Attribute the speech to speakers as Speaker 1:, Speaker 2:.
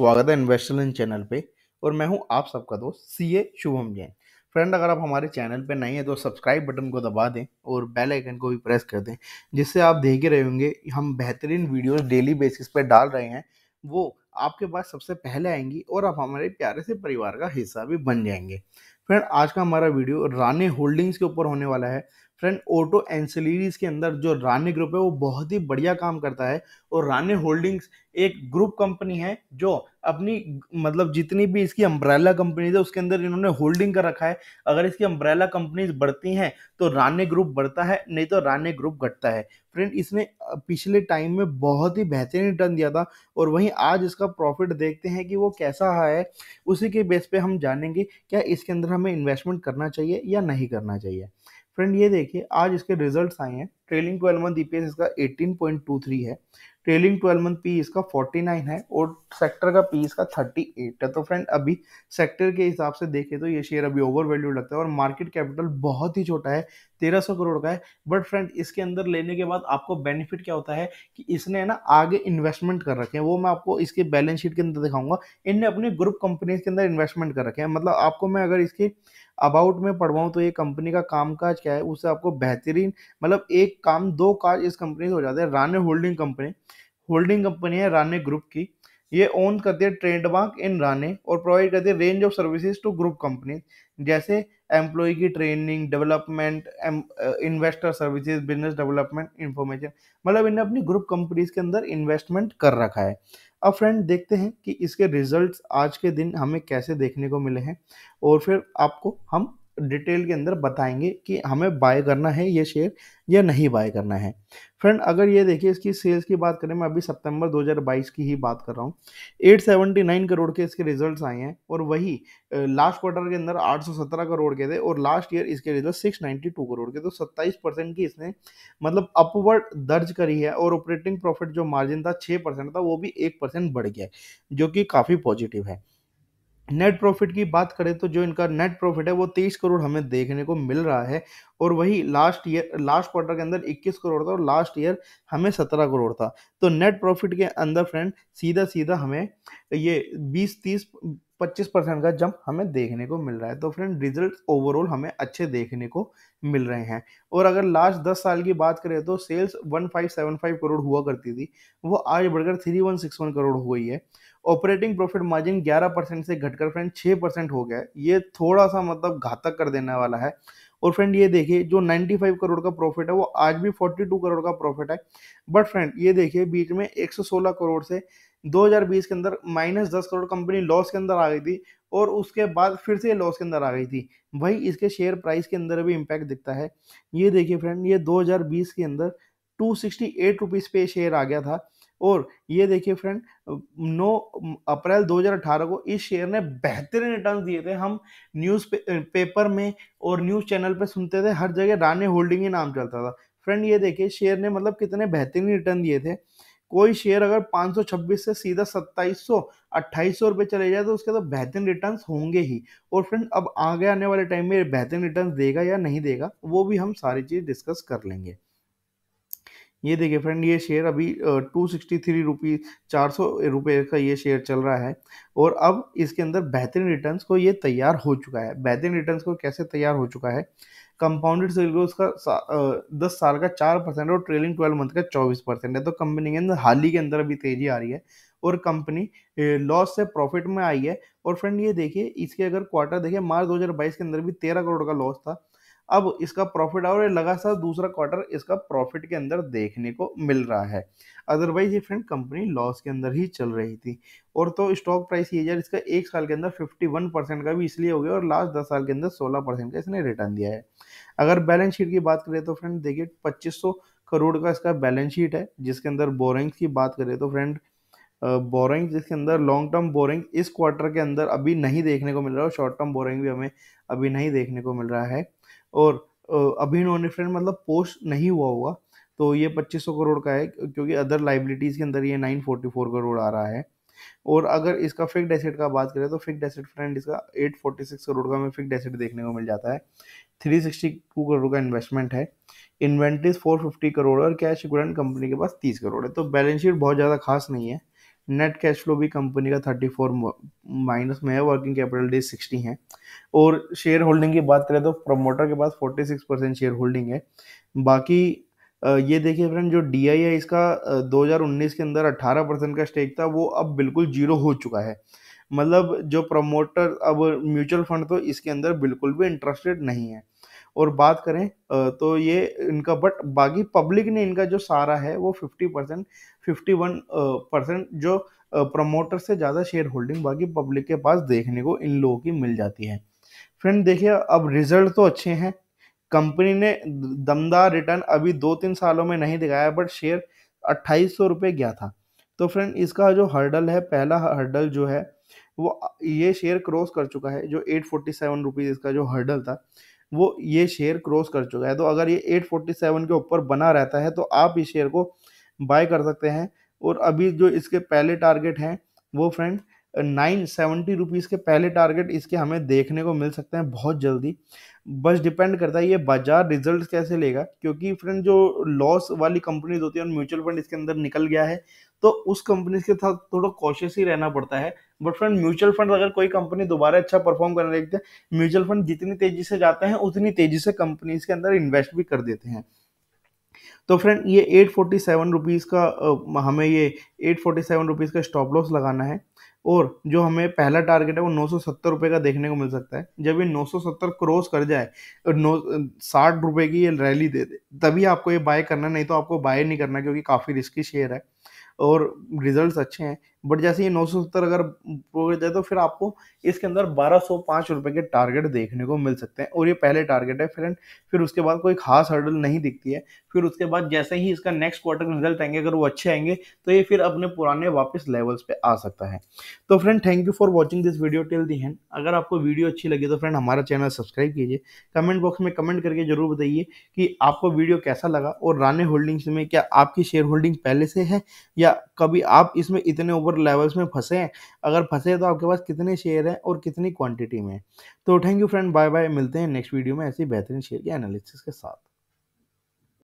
Speaker 1: स्वागत है investor in channel पे और मैं हूं आप सबका दोस्त C A Shubham Jain friend अगर आप हमारे चैनल पे नहीं है तो सब्सक्राइब बटन को दबा दें और बेल आइकन को भी प्रेस कर दें जिससे आप देख ही रहे होंगे हम बेहतरीन वीडियोस डेली बेसिस पे डाल रहे हैं वो आपके पास सबसे पहले आएंगी और आप हमारे प्यारे से परिवार का हिस्सा भी बन जाएंगे फ्रेंड आज का हमारा वीडियो रानी होल्डिंग्स के ऊपर होने वाला है फ्रेंड ऑटो एंसिलीरीज के अंदर जो रानी ग्रुप है वो बहुत ही बढ़िया काम करता है और रानी होल्डिंग्स एक ग्रुप कंपनी है जो अपनी मतलब जितनी भी इसकी अम्ब्रैला कंपनीज है उसके अंदर इन्होंने होल्डिंग कर रखा है अगर इसकी अम्ब्रैला कंपनीज बढ़ती हैं तो रानी ग्रुप बढ़ता है नहीं तो रानी ग्रुप घटता है फ्रेंड इसने पिछले टाइम में बहुत ही बेहतरीन रिटर्न दिया था और वहीं आज इसका प्रॉफिट देखते हैं कि वो कैसा रहा है उसी के बेस पे हम जानेंगे क्या इसके अंदर हमें इन्वेस्टमेंट करना चाहिए या नहीं करना चाहिए फ्रेंड ये देखिए आज इसके रिजल्ट्स आए हैं ट्रेलिंग ट्वेल्व मंथ ईपीएस इसका 18.23 है ट्रेलिंग ट्वेल्व मंथ पी इसका 49 है और सेक्टर का पी इसका 38 है तो फ्रेंड अभी सेक्टर के हिसाब से देखें तो ये शेयर अभी ओवर वैल्यू लगता है और मार्केट कैपिटल बहुत ही छोटा है 1300 करोड़ का है बट फ्रेंड इसके अंदर लेने के बाद आपको बेनिफिट क्या होता है कि इसने है ना आगे इन्वेस्टमेंट कर रखे हैं वो मैं आपको इसके बैलेंस शीट के अंदर दिखाऊंगा इनने अपने ग्रुप कंपनीज के अंदर इन्वेस्टमेंट कर रखे हैं मतलब आपको मैं अगर इसके अबाउट में पढ़वाऊँ तो ये कंपनी का कामकाज क्या है उससे आपको बेहतरीन मतलब एक काम दो काज इस कंपनी से हो जाते हैं Rane holding company holding company है राने ग्रुप की ये ओन करती है ट्रेडमार्क इन राने और प्रोवाइड करती है range of services to group company जैसे एम्प्लॉय की training development investor services business development information मतलब इन्हें अपनी ग्रुप कंपनीज के अंदर इन्वेस्टमेंट कर रखा है अब फ्रेंड देखते हैं कि इसके रिजल्ट्स आज के दिन हमें कैसे देखने को मिले हैं और फिर आपको हम डिटेल के अंदर बताएंगे कि हमें बाय करना है ये शेयर या नहीं बाय करना है फ्रेंड अगर ये देखिए इसकी सेल्स की बात करें मैं अभी सितंबर 2022 की ही बात कर रहा हूँ 879 करोड़ के इसके रिजल्ट्स आए हैं और वही लास्ट क्वार्टर के अंदर 817 करोड़ के थे और लास्ट ईयर इसके रिजल्ट 692 करोड़ के तो 27 परसेंट की इसने मतलब अपवर्ड दर्ज करी है और ऑपरेटिंग प्रॉफिट जो मार्जिन था छः परसेंट था वो भी एक परसेंट बढ़ गया जो कि काफ़ी पॉजिटिव है नेट प्रॉफिट की बात करें तो जो इनका नेट प्रॉफिट है वो तेईस करोड़ हमें देखने को मिल रहा है और वही लास्ट ईयर लास्ट क्वार्टर के अंदर 21 करोड़ था और लास्ट ईयर हमें 17 करोड़ था तो नेट प्रॉफिट के अंदर फ्रेंड सीधा सीधा हमें ये 20 30 25 परसेंट का जंप हमें देखने को मिल रहा है तो फ्रेंड रिजल्ट ओवरऑल हमें अच्छे देखने को मिल रहे हैं और अगर लास्ट दस साल की बात करें तो सेल्स फाइव करोड़ हुआ करती थी वो आज बढ़कर वन करोड़ हुई है ऑपरेटिंग प्रॉफिट मार्जिन 11 परसेंट से घटकर फ्रेंड 6 परसेंट हो गया ये थोड़ा सा मतलब घातक कर देने वाला है और फ्रेंड ये देखिए जो 95 करोड़ का प्रॉफिट है वो आज भी 42 करोड़ का प्रॉफिट है बट फ्रेंड ये देखिए बीच में 116 करोड़ से 2020 के अंदर माइनस दस करोड़ कंपनी लॉस के अंदर आ गई थी और उसके बाद फिर से लॉस के अंदर आ गई थी वही इसके शेयर प्राइस के अंदर भी इम्पैक्ट दिखता है ये देखिए फ्रेंड ये दो के अंदर टू सिक्सटी पे शेयर आ गया था और ये देखिए फ्रेंड 9 अप्रैल 2018 को इस शेयर ने बेहतरीन रिटर्न दिए थे हम न्यूज़ पे, पेपर में और न्यूज़ चैनल पे सुनते थे हर जगह रानी होल्डिंग ही नाम चलता था फ्रेंड ये देखिए शेयर ने मतलब कितने बेहतरीन रिटर्न दिए थे कोई शेयर अगर 526 से सीधा 2700 सौ रुपये चले जाए तो उसके तो बेहतरीन रिटर्न होंगे ही और फ्रेंड अब आगे आने वाले टाइम में बेहतरीन रिटर्न देगा या नहीं देगा वो भी हम सारी चीज़ डिस्कस कर लेंगे ये देखिए फ्रेंड ये शेयर अभी टू सिक्सटी थ्री रुपी चार सौ रुपये का ये शेयर चल रहा है और अब इसके अंदर बेहतरीन रिटर्न्स को ये तैयार हो चुका है बेहतरीन रिटर्न्स को कैसे तैयार हो चुका है कंपाउंडेड सेल ग्रोथ का दस साल का चार परसेंट और ट्रेलिंग ट्वेल्व मंथ का चौबीस परसेंट है तो कंपनी के अंदर हाल ही के अंदर अभी तेजी आ रही है और कंपनी लॉस से प्रॉफिट में आई है और फ्रेंड ये देखिए इसके अगर क्वार्टर देखिए मार्च 2022 के अंदर भी 13 करोड़ का लॉस था अब इसका प्रॉफिट और लगातार दूसरा क्वार्टर इसका प्रॉफिट के अंदर देखने को मिल रहा है अदरवाइज ये फ्रेंड कंपनी लॉस के अंदर ही चल रही थी और तो स्टॉक प्राइस ये इसका एक साल के अंदर 51 परसेंट का भी इसलिए हो गया और लास्ट दस साल के अंदर 16 परसेंट का इसने रिटर्न दिया है अगर बैलेंस शीट की बात करें तो फ्रेंड देखिए पच्चीस करोड़ का इसका बैलेंस शीट है जिसके अंदर बोरिंग्स की बात करें तो फ्रेंड बोरिंग जिसके अंदर लॉन्ग टर्म बोरिंग इस क्वार्टर के अंदर अभी नहीं देखने को मिल रहा है और शॉर्ट टर्म बोरिंग भी हमें अभी नहीं देखने को मिल रहा है और अभी नॉन रिफंड मतलब पोस्ट नहीं हुआ होगा तो ये पच्चीस सौ करोड़ का है क्योंकि अदर लाइबिलिटीज़ के अंदर ये नाइन फोर करोड़ आ रहा है और अगर इसका फिक्ड एसेट का बात करें तो फिक्ड एसेट फ्रेंड इसका एट फोर्टी सिक्स करोड़ का हमें फिक्ड एसेट देखने को मिल जाता है थ्री सिक्सटी टू करोड़ का इन्वेस्टमेंट है इन्वेंट्रीज फोर फिफ्टी करोड़ और कैश इक्विडेंट कंपनी के पास तीस करोड़ है तो बैलेंस शीट बहुत ज़्यादा खास नहीं है नेट कैश फ्लो भी कंपनी का थर्टी फोर माइनस में है वर्किंग कैपिटल डे सिक्सटी है और शेयर होल्डिंग की बात करें तो प्रमोटर के पास forty six percent share holding है बाकी ये देखिए फ्रेंड जो डी है इसका 2019 के अंदर 18 परसेंट का स्टेक था वो अब बिल्कुल जीरो हो चुका है मतलब जो प्रमोटर अब म्यूचुअल फंड तो इसके अंदर बिल्कुल भी इंटरेस्टेड नहीं है और बात करें तो ये इनका बट बाकी पब्लिक ने इनका जो सारा है वो fifty percent fifty one percent जो प्रमोटर से ज़्यादा शेयर होल्डिंग बाकी पब्लिक के पास देखने को इन लोगों की मिल जाती है फ्रेंड देखिए अब रिजल्ट तो अच्छे हैं कंपनी ने दमदार रिटर्न अभी दो तीन सालों में नहीं दिखाया बट शेयर अट्ठाईस सौ रुपये गया था तो फ्रेंड इसका जो हर्डल है पहला हर्डल जो है वो ये शेयर क्रॉस कर चुका है जो एट फोर्टी सेवन रुपीज़ इसका जो हर्डल था वो ये शेयर क्रॉस कर चुका है तो अगर ये 847 के ऊपर बना रहता है तो आप इस शेयर को बाय कर सकते हैं और अभी जो इसके पहले टारगेट हैं वो फ्रेंड नाइन सेवेंटी रुपीज़ के पहले टारगेट इसके हमें देखने को मिल सकते हैं बहुत जल्दी बस डिपेंड करता है ये बाजार रिजल्ट कैसे लेगा क्योंकि फ्रेंड जो लॉस वाली कंपनीज होती है और म्यूचुअल फंड इसके अंदर निकल गया है तो उस कंपनी के साथ थोड़ा कॉशियस ही रहना पड़ता है बट फ्रेंड म्यूचुअल फंड अगर कोई कंपनी दोबारा अच्छा परफॉर्म करने लगते हैं म्यूचुअल फंड जितनी तेजी से जाते हैं उतनी तेजी से कंपनीज के अंदर इन्वेस्ट भी कर देते हैं तो फ्रेंड ये एट फोर्टी सेवन रुपीज़ का हमें ये एट फोर्टी सेवन रुपीज़ का स्टॉप लॉस लगाना है और जो हमें पहला टारगेट है वो नौ सौ सत्तर रुपये का देखने को मिल सकता है जब ये नौ सौ सत्तर क्रॉस कर जाए और नौ साठ रुपये की ये रैली दे दे तभी आपको ये बाय करना नहीं तो आपको बाय नहीं करना क्योंकि काफ़ी रिस्की शेयर है और रिजल्ट्स अच्छे हैं बट जैसे ये नौ सौ सत्तर अगर जाए तो फिर आपको इसके अंदर बारह सौ पाँच रुपये के टारगेट देखने को मिल सकते हैं और ये पहले टारगेट है फ्रेंड फिर उसके बाद कोई खास हर्डल नहीं दिखती है फिर उसके बाद जैसे ही इसका नेक्स्ट क्वार्टर रिजल्ट आएंगे अगर वो अच्छे आएंगे तो ये फिर अपने पुराने वापस लेवल्स पे आ सकता है तो friend thank you for watching this video till the end अगर आपको वीडियो अच्छी लगी तो फ्रेंड हमारा चैनल सब्सक्राइब कीजिए कमेंट बॉक्स में कमेंट करके जरूर बताइए कि आपको वीडियो कैसा लगा और रानी होल्डिंग्स में क्या आपकी शेयर होल्डिंग पहले से है या कभी आप इसमें इतने ओवर ऊपर लेवल्स में फंसे हैं अगर फंसे तो आपके पास कितने शेयर हैं और कितनी क्वांटिटी में तो thank you friend bye bye मिलते हैं नेक्स्ट वीडियो में ऐसी बेहतरीन शेयर के एनालिसिस के साथ